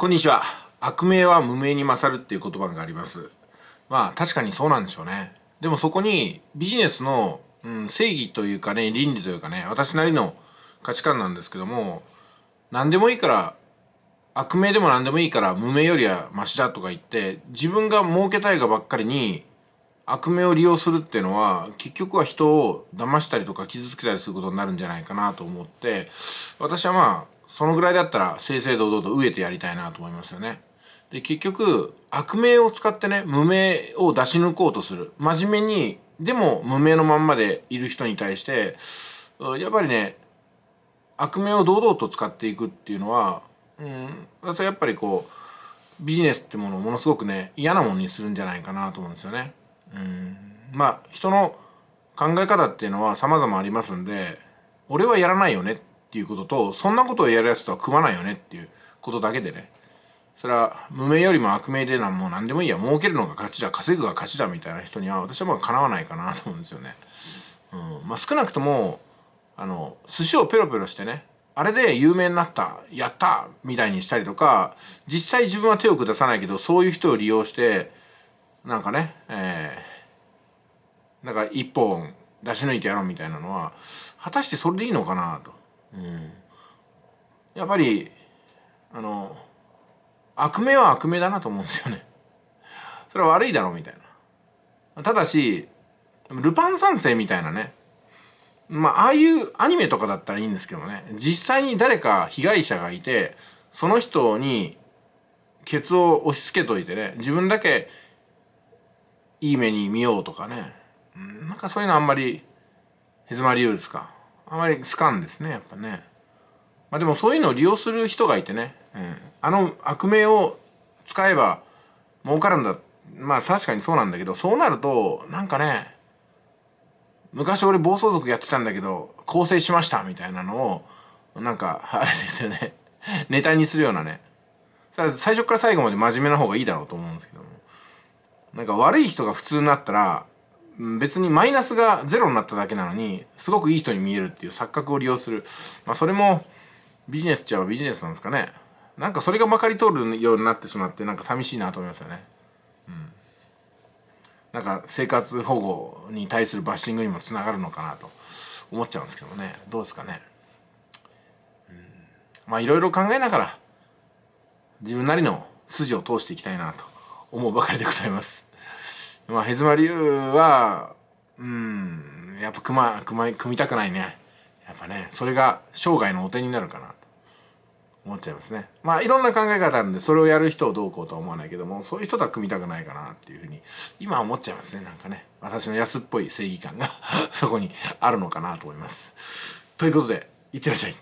こんにちは悪名は無名に勝るっていう言葉がありますまあ確かにそうなんでしょうねでもそこにビジネスの、うん、正義というかね倫理というかね私なりの価値観なんですけども何でもいいから悪名でも何でもいいから無名よりはマシだとか言って自分が儲けたいがばっかりに悪名を利用するっていうのは結局は人を騙したりとか傷つけたりすることになるんじゃないかなと思って私はまあそのぐらいだったら正々堂々と飢えてやりたいなと思いますよね。で、結局、悪名を使ってね、無名を出し抜こうとする。真面目に、でも無名のまんまでいる人に対して、やっぱりね、悪名を堂々と使っていくっていうのは、うん、私はやっぱりこう、ビジネスってものをものすごくね、嫌なものにするんじゃないかなと思うんですよね。うん。まあ、人の考え方っていうのは様々ありますんで、俺はやらないよねっていうこととそんなことをやるやつとは組まないよねっていうことだけでねそれは無名よりも悪名でなんもう何でもいいや儲けるのが勝ちだ稼ぐが勝ちだみたいな人には私はもうかなわないかなと思うんですよね。うんまあ、少なくともあの寿司をペロペロしてねあれで有名になったやったみたいにしたりとか実際自分は手を下さないけどそういう人を利用してなんかね、えー、なんか一本出し抜いてやろうみたいなのは果たしてそれでいいのかなと。やっぱりあの悪名は悪名だなと思うんですよね。それは悪いだろうみたいな。ただしルパン三世みたいなねまあああいうアニメとかだったらいいんですけどね実際に誰か被害者がいてその人にケツを押し付けといてね自分だけいい目に見ようとかねなんかそういうのあんまりへずまり言うですかあまり好かんですねやっぱねまあでもそういうのを利用する人がいてね、うん、あの悪名を使えば儲かるんだまあ確かにそうなんだけどそうなるとなんかね昔俺暴走族やってたんだけど更生しましたみたいなのをなんかあれですよね ネタにするようなね最初から最後まで真面目な方がいいだろうと思うんですけどもなんか悪い人が普通になったら別にマイナスがゼロになっただけなのにすごくいい人に見えるっていう錯覚を利用する、まあ、それもビジネスっちゃビジネスなんですかねなんかそれがまかり通るようになってしまってなんか寂しいなと思いますよね、うん、なんか生活保護に対するバッシングにもつながるのかなと思っちゃうんですけどねどうですかね、うん、まあいろいろ考えながら自分なりの筋を通していきたいなと思うばかりでございますまあ、ヘズマリュウは、うん、やっぱ組ま、組ま、組みたくないね。やっぱね、それが生涯のお手になるかなと思っちゃいますね。まあ、いろんな考え方あるんで、それをやる人をどうこうとは思わないけども、そういう人とは組みたくないかなっていうふうに、今思っちゃいますね、なんかね。私の安っぽい正義感が そこにあるのかなと思います。ということで、いってらっしゃい。